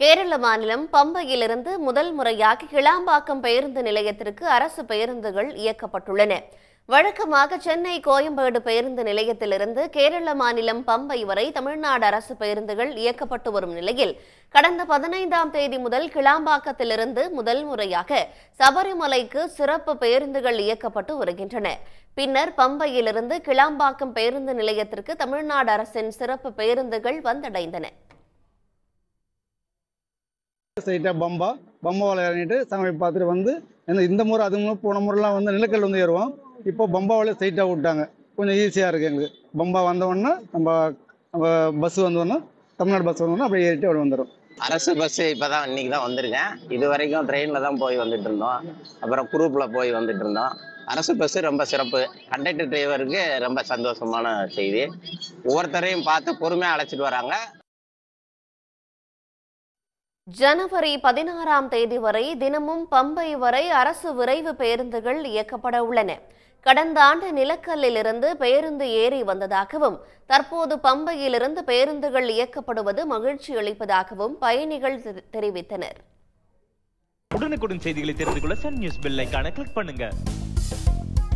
கேரள மாநிலம் பம்பையிலிருந்து முதல் முறையாக கிளாம்பாக்கம் பேருந்து நிலையத்திற்கு அரசு பேருந்துகள் இயக்கப்பட்டுள்ளன வழக்கமாக சென்னை கோயம்பேடு பேருந்து நிலையத்திலிருந்து கேரள மாநிலம் பம்பை வரை தமிழ்நாடு அரசு பேருந்துகள் இயக்கப்பட்டு வரும் நிலையில் கடந்த பதினைந்தாம் தேதி முதல் கிளாம்பாக்கத்திலிருந்து முதல் முறையாக சபரிமலைக்கு சிறப்பு பேருந்துகள் இயக்கப்பட்டு வருகின்றன பின்னர் பம்பையிலிருந்து கிளாம்பாக்கம் பேருந்து நிலையத்திற்கு தமிழ்நாடு அரசின் சிறப்பு பேருந்துகள் வந்தடைந்தன ஸ்ட்ரைட்டாக பம்பா பம்பா வலை இறங்கிட்டு சாமி பார்த்துட்டு வந்து இந்த இந்த முறை அது முறை போன முறைலாம் வந்து நிலக்கல் வந்து ஏறுவோம் இப்போ பம்பா வலை ஸ்ட்ரைட்டாக விட்டாங்க கொஞ்சம் ஈஸியாக இருக்குது எங்களுக்கு பம்பா வந்தவொடனே நம்ம நம்ம பஸ் வந்தோன்னா தமிழ்நாடு பஸ் வந்தோன்னா அப்படியே ஏறிட்டு அவ்வளோ வந்துடும் அரசு பஸ்ஸு இப்போ தான் இன்றைக்கி தான் வந்திருக்கேன் இது வரைக்கும் ட்ரெயினில் தான் போய் வந்துட்டு இருந்தோம் அப்புறம் குரூப்பில் போய் வந்துட்டு இருந்தோம் அரசு பஸ்ஸு ரொம்ப சிறப்பு கண்டக்டர் டிரைவருக்கு ரொம்ப சந்தோஷமான செய்தி ஒவ்வொருத்தரையும் பார்த்து பொறுமையாக அழைச்சிட்டு வராங்க ஜனவரி பதினாறாம் தேதி வரை தினமும் பம்பை வரை அரசு விரைவு பேருந்துகள் இயக்கப்பட உள்ளன கடந்த ஆண்டு நிலக்கல்லிலிருந்து பேருந்து ஏறி வந்ததாகவும் தற்போது பம்பையிலிருந்து பேருந்துகள் இயக்கப்படுவது மகிழ்ச்சி அளிப்பதாகவும் பயணிகள் தெரிவித்தனர் உடனுக்குடன் செய்திகளை தெரிந்து கொள்ள சன் நியூஸ் பெல் கிளிக் பண்ணுங்க